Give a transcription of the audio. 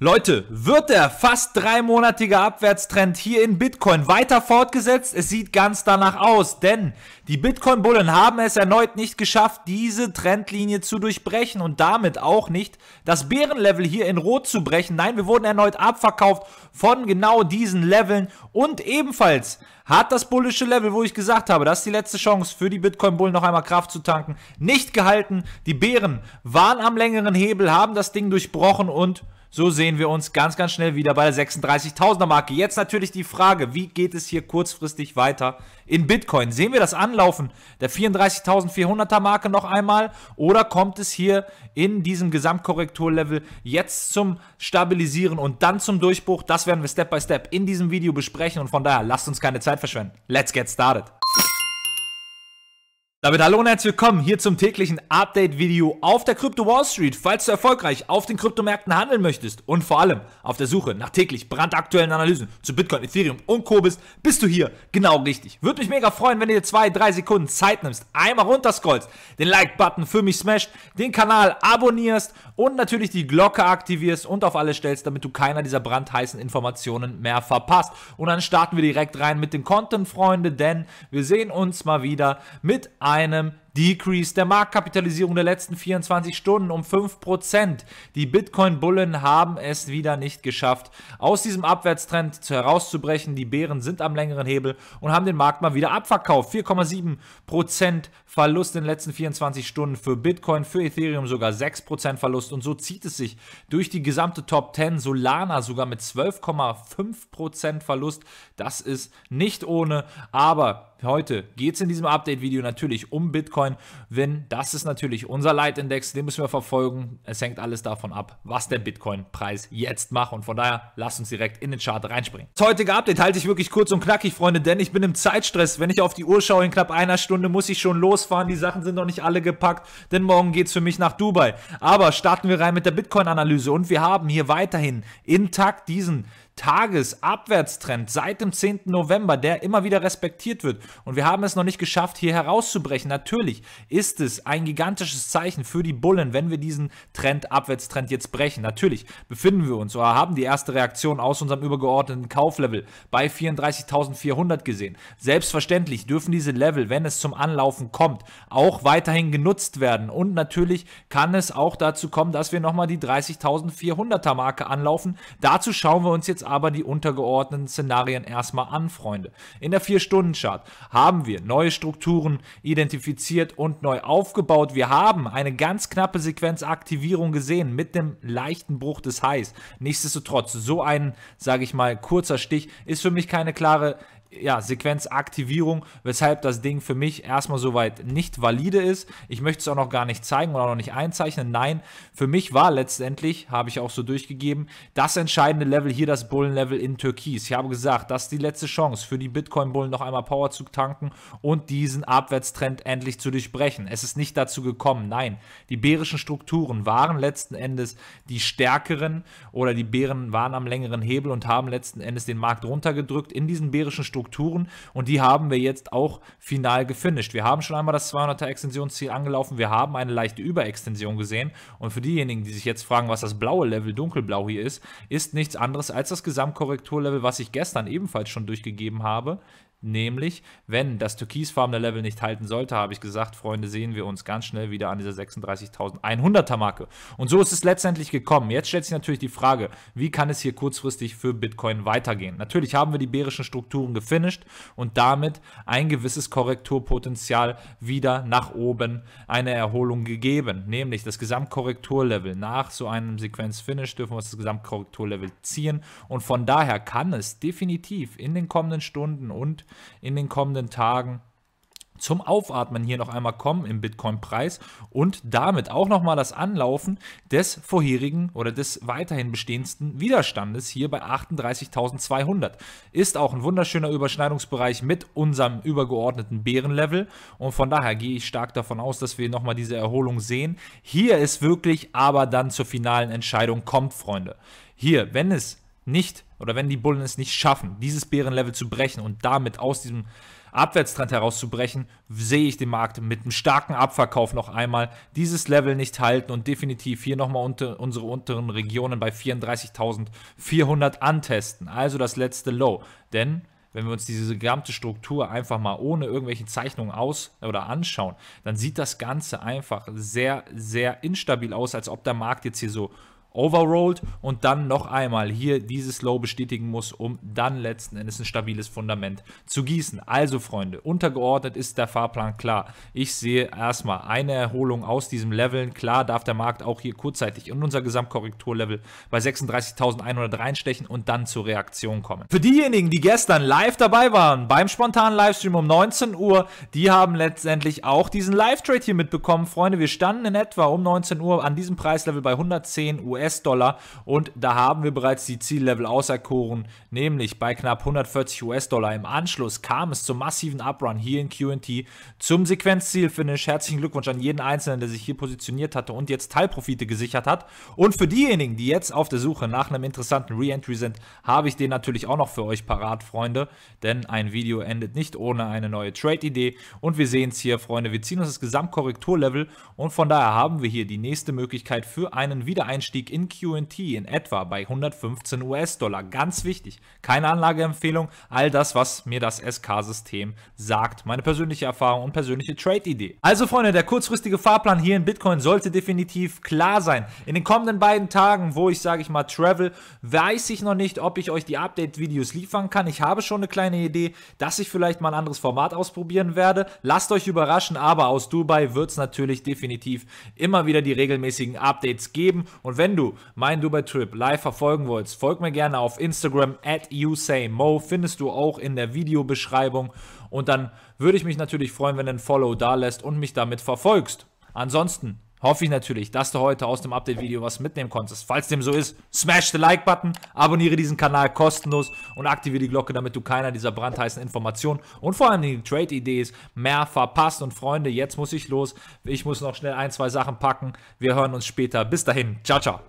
Leute, wird der fast dreimonatige Abwärtstrend hier in Bitcoin weiter fortgesetzt? Es sieht ganz danach aus, denn die Bitcoin-Bullen haben es erneut nicht geschafft, diese Trendlinie zu durchbrechen und damit auch nicht das Bärenlevel hier in Rot zu brechen. Nein, wir wurden erneut abverkauft von genau diesen Leveln und ebenfalls hat das bullische Level, wo ich gesagt habe, das ist die letzte Chance für die Bitcoin-Bullen noch einmal Kraft zu tanken, nicht gehalten. Die Bären waren am längeren Hebel, haben das Ding durchbrochen und so sehen wir uns ganz, ganz schnell wieder bei der 36.000er Marke. Jetzt natürlich die Frage, wie geht es hier kurzfristig weiter in Bitcoin? Sehen wir das Anlaufen der 34.400er Marke noch einmal oder kommt es hier in diesem Gesamtkorrekturlevel jetzt zum Stabilisieren und dann zum Durchbruch? Das werden wir Step by Step in diesem Video besprechen und von daher lasst uns keine Zeit verschwenden. Let's get started. Damit hallo und herzlich willkommen hier zum täglichen Update-Video auf der Crypto Wall Street. Falls du erfolgreich auf den Kryptomärkten handeln möchtest und vor allem auf der Suche nach täglich brandaktuellen Analysen zu Bitcoin, Ethereum und Co. bist, bist du hier genau richtig. Würde mich mega freuen, wenn du dir zwei, drei Sekunden Zeit nimmst, einmal runterscrollst, den Like-Button für mich smasht, den Kanal abonnierst und natürlich die Glocke aktivierst und auf alle stellst, damit du keiner dieser brandheißen Informationen mehr verpasst. Und dann starten wir direkt rein mit dem Content, Freunde, denn wir sehen uns mal wieder mit einem einem Decrease der Marktkapitalisierung der letzten 24 Stunden um 5%. Die Bitcoin-Bullen haben es wieder nicht geschafft, aus diesem Abwärtstrend herauszubrechen. Die Bären sind am längeren Hebel und haben den Markt mal wieder abverkauft. 4,7% Verlust in den letzten 24 Stunden für Bitcoin, für Ethereum sogar 6% Verlust. Und so zieht es sich durch die gesamte Top 10. Solana sogar mit 12,5% Verlust. Das ist nicht ohne. Aber heute geht es in diesem Update-Video natürlich um Bitcoin. Bitcoin. Win, das ist natürlich unser Leitindex, den müssen wir verfolgen. Es hängt alles davon ab, was der Bitcoin-Preis jetzt macht. Und von daher, lasst uns direkt in den Chart reinspringen. Das heutige Update halte ich wirklich kurz und knackig, Freunde, denn ich bin im Zeitstress. Wenn ich auf die Uhr schaue, in knapp einer Stunde muss ich schon losfahren. Die Sachen sind noch nicht alle gepackt, denn morgen geht es für mich nach Dubai. Aber starten wir rein mit der Bitcoin-Analyse und wir haben hier weiterhin intakt diesen Tagesabwärtstrend seit dem 10. November, der immer wieder respektiert wird. Und wir haben es noch nicht geschafft, hier herauszubrechen. Natürlich natürlich ist es ein gigantisches Zeichen für die Bullen, wenn wir diesen Trend, Abwärtstrend jetzt brechen. Natürlich befinden wir uns oder haben die erste Reaktion aus unserem übergeordneten Kauflevel bei 34.400 gesehen. Selbstverständlich dürfen diese Level, wenn es zum Anlaufen kommt, auch weiterhin genutzt werden. Und natürlich kann es auch dazu kommen, dass wir nochmal die 30.400er Marke anlaufen. Dazu schauen wir uns jetzt aber die untergeordneten Szenarien erstmal an, Freunde. In der 4-Stunden-Chart haben wir neue Strukturen identifiziert aktiviert und neu aufgebaut. Wir haben eine ganz knappe Sequenzaktivierung gesehen mit dem leichten Bruch des Highs. Nichtsdestotrotz, so ein, sage ich mal, kurzer Stich ist für mich keine klare ja, Sequenzaktivierung, weshalb das Ding für mich erstmal soweit nicht valide ist. Ich möchte es auch noch gar nicht zeigen oder auch noch nicht einzeichnen. Nein, für mich war letztendlich, habe ich auch so durchgegeben, das entscheidende Level hier das Bullenlevel in Türkis. Ich habe gesagt, das ist die letzte Chance für die Bitcoin-Bullen noch einmal Power zu tanken und diesen Abwärtstrend endlich zu durchbrechen. Es ist nicht dazu gekommen. Nein, die bärischen Strukturen waren letzten Endes die stärkeren oder die Bären waren am längeren Hebel und haben letzten Endes den Markt runtergedrückt. In diesen bärischen Strukturen Strukturen und die haben wir jetzt auch final gefinisht. Wir haben schon einmal das 200er Extensionsziel angelaufen, wir haben eine leichte Überextension gesehen und für diejenigen, die sich jetzt fragen, was das blaue Level dunkelblau hier ist, ist nichts anderes als das Gesamtkorrekturlevel, was ich gestern ebenfalls schon durchgegeben habe, Nämlich, wenn das türkisfarbene Level nicht halten sollte, habe ich gesagt, Freunde, sehen wir uns ganz schnell wieder an dieser 36.100er Marke. Und so ist es letztendlich gekommen. Jetzt stellt sich natürlich die Frage, wie kann es hier kurzfristig für Bitcoin weitergehen? Natürlich haben wir die bärischen Strukturen gefinisht und damit ein gewisses Korrekturpotenzial wieder nach oben eine Erholung gegeben. Nämlich das Gesamtkorrekturlevel. Nach so einem Sequenzfinish dürfen wir uns das Gesamtkorrekturlevel ziehen. Und von daher kann es definitiv in den kommenden Stunden und in den kommenden Tagen zum Aufatmen hier noch einmal kommen im Bitcoin-Preis und damit auch nochmal das Anlaufen des vorherigen oder des weiterhin bestehendsten Widerstandes hier bei 38.200. Ist auch ein wunderschöner Überschneidungsbereich mit unserem übergeordneten Bärenlevel und von daher gehe ich stark davon aus, dass wir nochmal diese Erholung sehen. Hier ist wirklich aber dann zur finalen Entscheidung kommt, Freunde. Hier, wenn es nicht oder wenn die Bullen es nicht schaffen, dieses Bärenlevel zu brechen und damit aus diesem Abwärtstrend herauszubrechen, sehe ich den Markt mit einem starken Abverkauf noch einmal dieses Level nicht halten und definitiv hier nochmal unter, unsere unteren Regionen bei 34.400 antesten. Also das letzte Low. Denn wenn wir uns diese gesamte Struktur einfach mal ohne irgendwelche Zeichnungen aus oder anschauen, dann sieht das Ganze einfach sehr, sehr instabil aus, als ob der Markt jetzt hier so overrollt und dann noch einmal hier dieses Low bestätigen muss, um dann letzten Endes ein stabiles Fundament zu gießen. Also Freunde, untergeordnet ist der Fahrplan klar. Ich sehe erstmal eine Erholung aus diesem Leveln. Klar darf der Markt auch hier kurzzeitig in unser Gesamtkorrekturlevel bei 36.100 reinstechen und dann zur Reaktion kommen. Für diejenigen, die gestern live dabei waren, beim spontanen Livestream um 19 Uhr, die haben letztendlich auch diesen Live-Trade hier mitbekommen. Freunde, wir standen in etwa um 19 Uhr an diesem Preislevel bei 110 US US-Dollar und da haben wir bereits die Ziellevel auserkoren, nämlich bei knapp 140 US-Dollar. Im Anschluss kam es zum massiven Uprun hier in QT zum Sequenzzielfinish. Herzlichen Glückwunsch an jeden Einzelnen, der sich hier positioniert hatte und jetzt Teilprofite gesichert hat. Und für diejenigen, die jetzt auf der Suche nach einem interessanten Re-Entry sind, habe ich den natürlich auch noch für euch parat, Freunde, denn ein Video endet nicht ohne eine neue Trade-Idee und wir sehen es hier, Freunde, wir ziehen uns das Gesamtkorrekturlevel und von daher haben wir hier die nächste Möglichkeit für einen Wiedereinstieg in QT in etwa bei 115 US-Dollar. Ganz wichtig, keine Anlageempfehlung, all das, was mir das SK-System sagt. Meine persönliche Erfahrung und persönliche Trade-Idee. Also Freunde, der kurzfristige Fahrplan hier in Bitcoin sollte definitiv klar sein. In den kommenden beiden Tagen, wo ich, sage ich mal, travel, weiß ich noch nicht, ob ich euch die Update-Videos liefern kann. Ich habe schon eine kleine Idee, dass ich vielleicht mal ein anderes Format ausprobieren werde. Lasst euch überraschen, aber aus Dubai wird es natürlich definitiv immer wieder die regelmäßigen Updates geben. Und wenn du you meinen Dubai Trip live verfolgen wolltest, folg mir gerne auf Instagram at YouSayMo, findest du auch in der Videobeschreibung. Und dann würde ich mich natürlich freuen, wenn du ein Follow da lässt und mich damit verfolgst. Ansonsten hoffe ich natürlich, dass du heute aus dem Update-Video was mitnehmen konntest. Falls dem so ist, smash the Like-Button, abonniere diesen Kanal kostenlos und aktiviere die Glocke, damit du keiner dieser brandheißen Informationen und vor allem die Trade-Ideen mehr verpasst. Und Freunde, jetzt muss ich los. Ich muss noch schnell ein, zwei Sachen packen. Wir hören uns später. Bis dahin. Ciao, ciao.